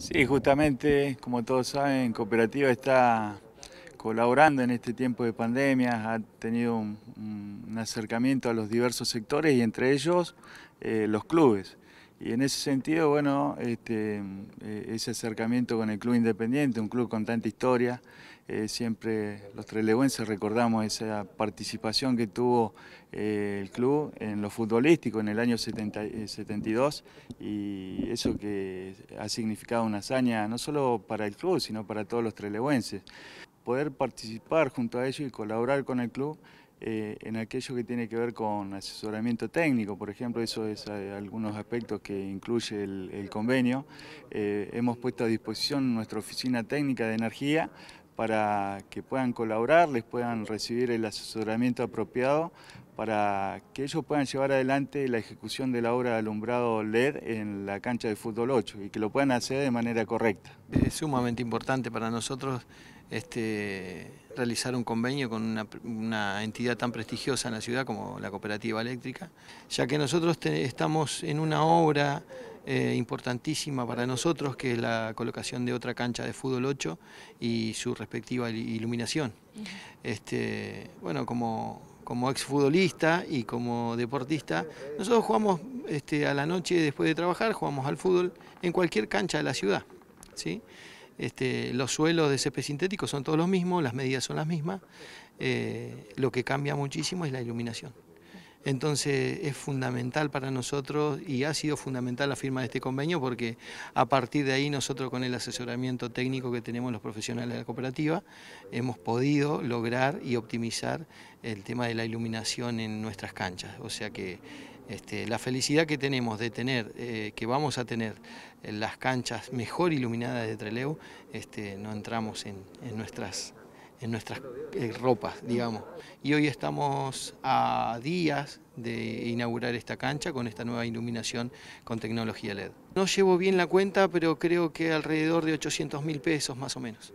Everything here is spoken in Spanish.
Sí, justamente, como todos saben, Cooperativa está colaborando en este tiempo de pandemia, ha tenido un, acercamiento a los diversos sectores y entre ellos eh, los clubes. Y en ese sentido, bueno, este, eh, ese acercamiento con el Club Independiente, un club con tanta historia, eh, siempre los trelewenses recordamos esa participación que tuvo eh, el club en lo futbolístico en el año 72 y eso que ha significado una hazaña no solo para el club, sino para todos los trelewenses. Poder participar junto a ellos y colaborar con el club eh, en aquello que tiene que ver con asesoramiento técnico, por ejemplo, eso es eh, algunos aspectos que incluye el, convenio. Eh, hemos puesto a disposición nuestra oficina técnica de energía para que puedan colaborar, les puedan recibir el asesoramiento apropiado para que ellos puedan llevar adelante la ejecución de la obra de alumbrado LED en la cancha de fútbol 8 y que lo puedan hacer de manera correcta. Es sumamente importante para nosotros este, realizar un convenio con una, entidad tan prestigiosa en la ciudad como la cooperativa eléctrica, ya que nosotros estamos en una obra eh, importantísima para nosotros, que es la colocación de otra cancha de fútbol 8 y su respectiva iluminación. Este, bueno, como, como exfutbolista y como deportista, nosotros jugamos este, a la noche después de trabajar, jugamos al fútbol en cualquier cancha de la ciudad. ¿sí? Este, los suelos de césped sintético son todos los mismos, las medidas son las mismas, eh, lo que cambia muchísimo es la iluminación. Entonces es fundamental para nosotros y ha sido fundamental la firma de este convenio porque a partir de ahí nosotros con el asesoramiento técnico que tenemos los profesionales de la cooperativa hemos podido lograr y optimizar el tema de la iluminación en nuestras canchas. O sea que este, la felicidad que tenemos de tener, eh, que vamos a tener las canchas mejor iluminadas de Treleu, este, no entramos en, en nuestras en nuestras eh, ropas, digamos. Y hoy estamos a días de inaugurar esta cancha con esta nueva iluminación con tecnología LED. No llevo bien la cuenta, pero creo que alrededor de 800 mil pesos más o menos.